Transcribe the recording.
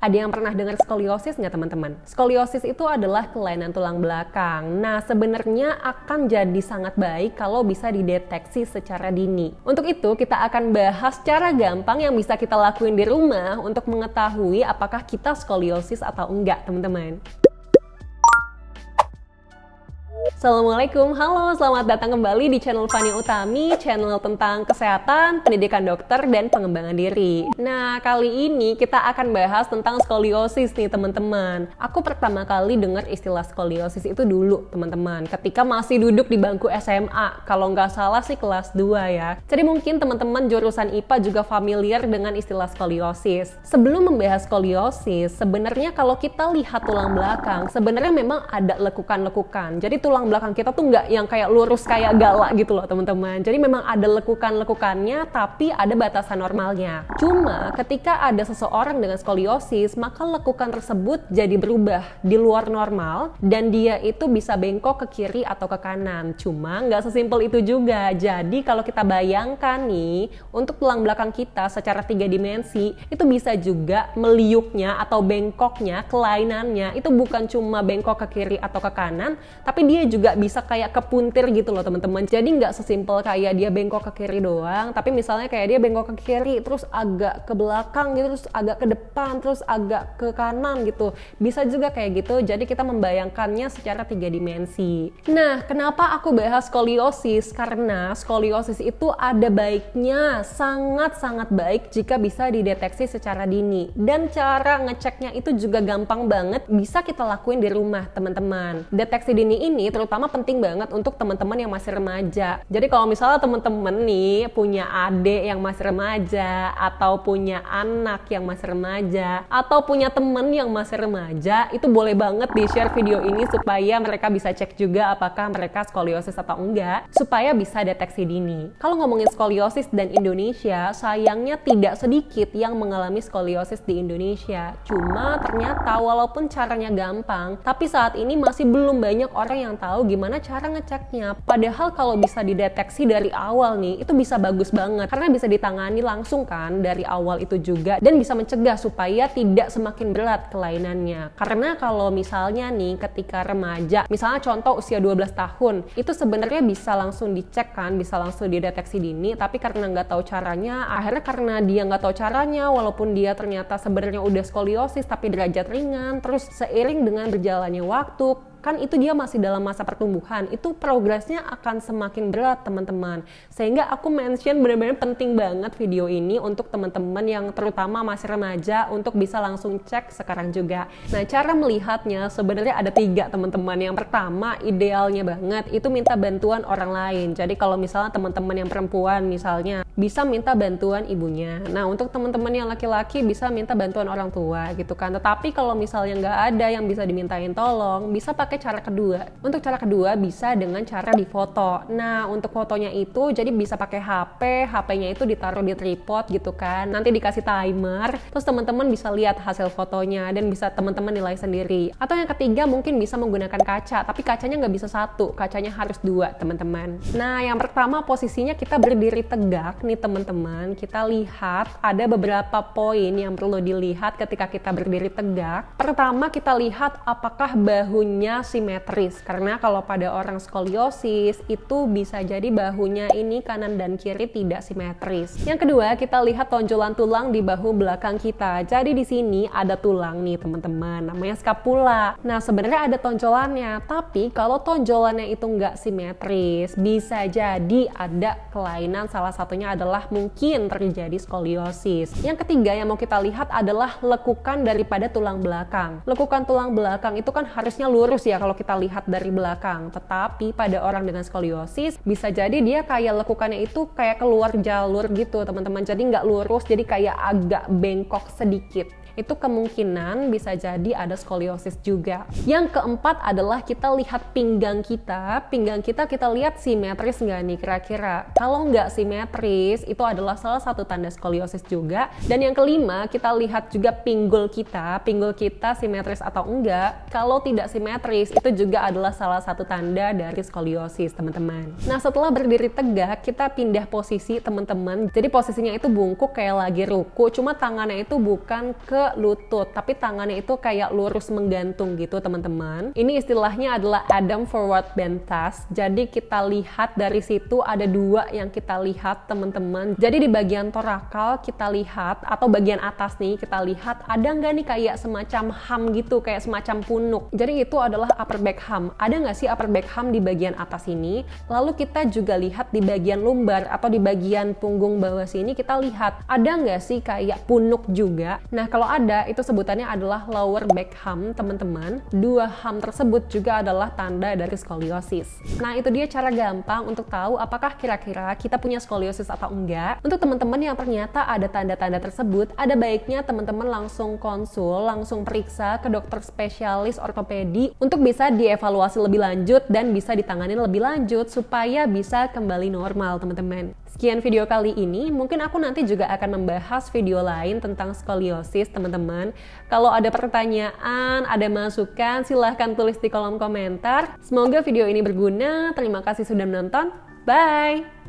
Ada yang pernah dengar skoliosis nggak teman-teman? Skoliosis itu adalah kelainan tulang belakang. Nah, sebenarnya akan jadi sangat baik kalau bisa dideteksi secara dini. Untuk itu, kita akan bahas cara gampang yang bisa kita lakuin di rumah untuk mengetahui apakah kita skoliosis atau enggak, teman-teman. Assalamualaikum, halo, selamat datang kembali di channel Fani Utami, channel tentang kesehatan, pendidikan dokter, dan pengembangan diri. Nah, kali ini kita akan bahas tentang skoliosis nih teman-teman. Aku pertama kali dengar istilah skoliosis itu dulu teman-teman, ketika masih duduk di bangku SMA, kalau nggak salah sih kelas 2 ya. Jadi mungkin teman-teman jurusan IPA juga familiar dengan istilah skoliosis. Sebelum membahas skoliosis, sebenarnya kalau kita lihat tulang belakang, sebenarnya memang ada lekukan-lekukan. Jadi tulang belakang kita tuh nggak yang kayak lurus kayak galak gitu loh teman-teman. Jadi memang ada lekukan-lekukannya tapi ada batasan normalnya. Cuma ketika ada seseorang dengan skoliosis maka lekukan tersebut jadi berubah di luar normal dan dia itu bisa bengkok ke kiri atau ke kanan. Cuma nggak sesimpel itu juga. Jadi kalau kita bayangkan nih untuk tulang belakang kita secara tiga dimensi itu bisa juga meliuknya atau bengkoknya kelainannya itu bukan cuma bengkok ke kiri atau ke kanan tapi dia juga juga bisa kayak kepuntir gitu loh teman-teman jadi nggak sesimpel kayak dia bengkok ke kiri doang tapi misalnya kayak dia bengkok ke kiri terus agak ke belakang gitu terus agak ke depan terus agak ke kanan gitu bisa juga kayak gitu jadi kita membayangkannya secara tiga dimensi nah kenapa aku bahas skoliosis karena skoliosis itu ada baiknya sangat-sangat baik jika bisa dideteksi secara dini dan cara ngeceknya itu juga gampang banget bisa kita lakuin di rumah teman-teman deteksi dini ini terutama terutama penting banget untuk teman-teman yang masih remaja. Jadi kalau misalnya teman-teman nih punya adik yang masih remaja atau punya anak yang masih remaja atau punya teman yang masih remaja, itu boleh banget di-share video ini supaya mereka bisa cek juga apakah mereka skoliosis atau enggak supaya bisa deteksi dini. Kalau ngomongin skoliosis dan Indonesia, sayangnya tidak sedikit yang mengalami skoliosis di Indonesia. Cuma ternyata walaupun caranya gampang, tapi saat ini masih belum banyak orang yang tahu tahu gimana cara ngeceknya. Padahal kalau bisa dideteksi dari awal nih, itu bisa bagus banget karena bisa ditangani langsung kan dari awal itu juga dan bisa mencegah supaya tidak semakin berat kelainannya. Karena kalau misalnya nih ketika remaja, misalnya contoh usia 12 tahun, itu sebenarnya bisa langsung dicek kan, bisa langsung dideteksi dini, tapi karena nggak tahu caranya, akhirnya karena dia nggak tahu caranya, walaupun dia ternyata sebenarnya udah skoliosis tapi derajat ringan, terus seiring dengan berjalannya waktu, kan itu dia masih dalam masa pertumbuhan itu progresnya akan semakin berat teman-teman sehingga aku mention benar-benar penting banget video ini untuk teman-teman yang terutama masih remaja untuk bisa langsung cek sekarang juga nah cara melihatnya sebenarnya ada tiga teman-teman yang pertama idealnya banget itu minta bantuan orang lain jadi kalau misalnya teman-teman yang perempuan misalnya bisa minta bantuan ibunya. Nah, untuk teman-teman yang laki-laki bisa minta bantuan orang tua gitu kan. Tetapi kalau misalnya nggak ada yang bisa dimintain tolong, bisa pakai cara kedua. Untuk cara kedua bisa dengan cara difoto. Nah, untuk fotonya itu jadi bisa pakai HP, HP-nya itu ditaruh di tripod gitu kan. Nanti dikasih timer, terus teman-teman bisa lihat hasil fotonya dan bisa teman-teman nilai sendiri. Atau yang ketiga mungkin bisa menggunakan kaca, tapi kacanya nggak bisa satu, kacanya harus dua, teman-teman. Nah, yang pertama posisinya kita berdiri tegak nih teman-teman kita lihat ada beberapa poin yang perlu dilihat ketika kita berdiri tegak. Pertama kita lihat apakah bahunya simetris karena kalau pada orang skoliosis itu bisa jadi bahunya ini kanan dan kiri tidak simetris. Yang kedua kita lihat tonjolan tulang di bahu belakang kita. Jadi di sini ada tulang nih teman-teman namanya skapula. Nah sebenarnya ada tonjolannya tapi kalau tonjolannya itu nggak simetris bisa jadi ada kelainan salah satunya adalah mungkin terjadi skoliosis. Yang ketiga yang mau kita lihat adalah lekukan daripada tulang belakang. Lekukan tulang belakang itu kan harusnya lurus ya kalau kita lihat dari belakang. Tetapi pada orang dengan skoliosis bisa jadi dia kayak lekukannya itu kayak keluar jalur gitu teman-teman. Jadi nggak lurus jadi kayak agak bengkok sedikit itu kemungkinan bisa jadi ada skoliosis juga. Yang keempat adalah kita lihat pinggang kita, pinggang kita kita lihat simetris nggak nih kira-kira. Kalau nggak simetris, itu adalah salah satu tanda skoliosis juga. Dan yang kelima, kita lihat juga pinggul kita, pinggul kita simetris atau enggak. Kalau tidak simetris, itu juga adalah salah satu tanda dari skoliosis, teman-teman. Nah, setelah berdiri tegak, kita pindah posisi, teman-teman. Jadi posisinya itu bungkuk kayak lagi ruku, cuma tangannya itu bukan ke lutut, tapi tangannya itu kayak lurus menggantung gitu teman-teman. Ini istilahnya adalah Adam Forward Bend Test. Jadi kita lihat dari situ ada dua yang kita lihat teman-teman. Jadi di bagian torakal kita lihat atau bagian atas nih kita lihat ada nggak nih kayak semacam ham gitu, kayak semacam punuk. Jadi itu adalah upper back ham. Ada nggak sih upper back ham di bagian atas ini? Lalu kita juga lihat di bagian lumbar atau di bagian punggung bawah sini kita lihat ada nggak sih kayak punuk juga. Nah kalau ada, itu sebutannya adalah lower back hum, teman-teman. Dua hum tersebut juga adalah tanda dari skoliosis. Nah, itu dia cara gampang untuk tahu apakah kira-kira kita punya skoliosis atau enggak. Untuk teman-teman yang ternyata ada tanda-tanda tersebut, ada baiknya teman-teman langsung konsul, langsung periksa ke dokter spesialis ortopedi untuk bisa dievaluasi lebih lanjut dan bisa ditangani lebih lanjut supaya bisa kembali normal, teman-teman. Sekian video kali ini, mungkin aku nanti juga akan membahas video lain tentang skoliosis teman-teman. Kalau ada pertanyaan, ada masukan, silahkan tulis di kolom komentar. Semoga video ini berguna, terima kasih sudah menonton, bye!